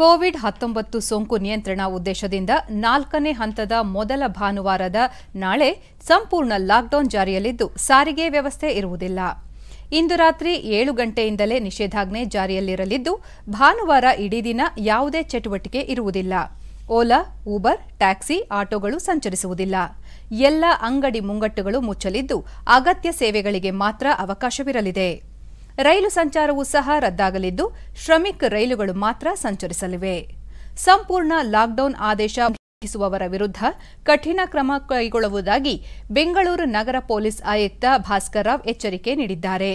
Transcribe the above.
Covid ಹತ್ತೊಂಬತ್ತು ಸೋಂಕು ನಿಯಂತ್ರಣ ಉದ್ದೇಶದಿಂದ ನಾಲ್ಕನೇ ಹಂತದ ಮೊದಲ ಭಾನುವಾರದ ನಾಳೆ ಸಂಪೂರ್ಣ ಲಾಕ್ಡೌನ್ ಜಾರಿಯಲ್ಲಿದ್ದು ಸಾರಿಗೆ ವ್ಯವಸ್ಥೆ ಇರುವುದಿಲ್ಲ ಇಂದು ರಾತ್ರಿ ಏಳು ಗಂಟೆಯಿಂದಲೇ ನಿಷೇಧಾಜ್ಞೆ ಜಾರಿಯಲ್ಲಿರಲಿದ್ದು ಭಾನುವಾರ ಇಡೀ ದಿನ ಯಾವುದೇ ಚಟುವಟಿಕೆ ಇರುವುದಿಲ್ಲ ಓಲಾ ಊಬರ್ ಟ್ಯಾಕ್ಸಿ ಆಟೋಗಳು ಸಂಚರಿಸುವುದಿಲ್ಲ ಎಲ್ಲ ಅಂಗಡಿ ಮುಂಗಟ್ಟುಗಳು ಮುಚ್ಚಲಿದ್ದು ಅಗತ್ಯ ಸೇವೆಗಳಿಗೆ ಮಾತ್ರ ಅವಕಾಶವಿರಲಿದೆ ರೈಲು ಸಂಚಾರವೂ ಸಹ ರದ್ದಾಗಲಿದ್ದು ಶ್ರಮಿಕ್ ರೈಲುಗಳು ಮಾತ್ರ ಸಂಚರಿಸಲಿವೆ ಸಂಪೂರ್ಣ ಲಾಕ್ಡೌನ್ ಆದೇಶ ಉಲ್ಲಂಘಿಸುವವರ ವಿರುದ್ಧ ಕಠಿಣ ಕ್ರಮ ಕೈಗೊಳ್ಳುವುದಾಗಿ ಬೆಂಗಳೂರು ನಗರ ಪೊಲೀಸ್ ಆಯುಕ್ತ ಭಾಸ್ಕರ್ ರಾವ್ ಎಚ್ಚರಿಕೆ ನೀಡಿದ್ದಾರೆ